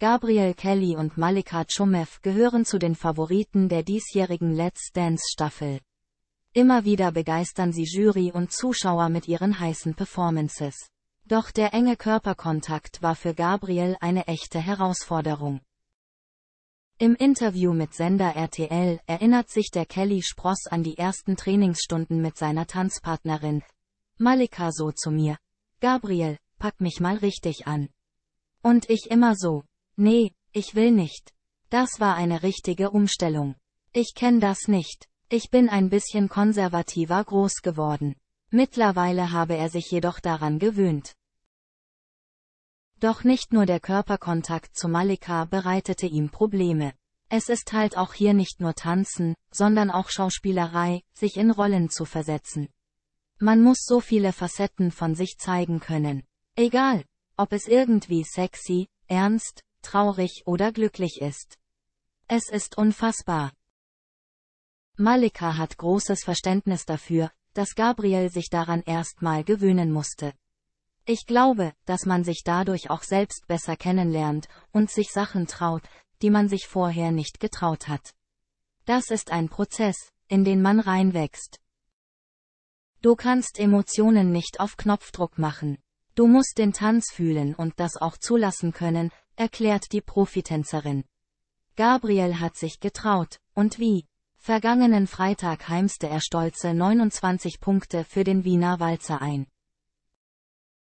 Gabriel Kelly und Malika Chumev gehören zu den Favoriten der diesjährigen Let's Dance Staffel. Immer wieder begeistern sie Jury und Zuschauer mit ihren heißen Performances. Doch der enge Körperkontakt war für Gabriel eine echte Herausforderung. Im Interview mit Sender RTL erinnert sich der Kelly Spross an die ersten Trainingsstunden mit seiner Tanzpartnerin. Malika so zu mir. Gabriel, pack mich mal richtig an. Und ich immer so. Nee, ich will nicht. Das war eine richtige Umstellung. Ich kenn das nicht. Ich bin ein bisschen konservativer groß geworden. Mittlerweile habe er sich jedoch daran gewöhnt. Doch nicht nur der Körperkontakt zu Malika bereitete ihm Probleme. Es ist halt auch hier nicht nur Tanzen, sondern auch Schauspielerei, sich in Rollen zu versetzen. Man muss so viele Facetten von sich zeigen können. Egal, ob es irgendwie sexy, ernst, traurig oder glücklich ist. Es ist unfassbar. Malika hat großes Verständnis dafür, dass Gabriel sich daran erstmal gewöhnen musste. Ich glaube, dass man sich dadurch auch selbst besser kennenlernt und sich Sachen traut, die man sich vorher nicht getraut hat. Das ist ein Prozess, in den man reinwächst. Du kannst Emotionen nicht auf Knopfdruck machen. Du musst den Tanz fühlen und das auch zulassen können, erklärt die Profitänzerin. Gabriel hat sich getraut, und wie? Vergangenen Freitag heimste er stolze 29 Punkte für den Wiener Walzer ein.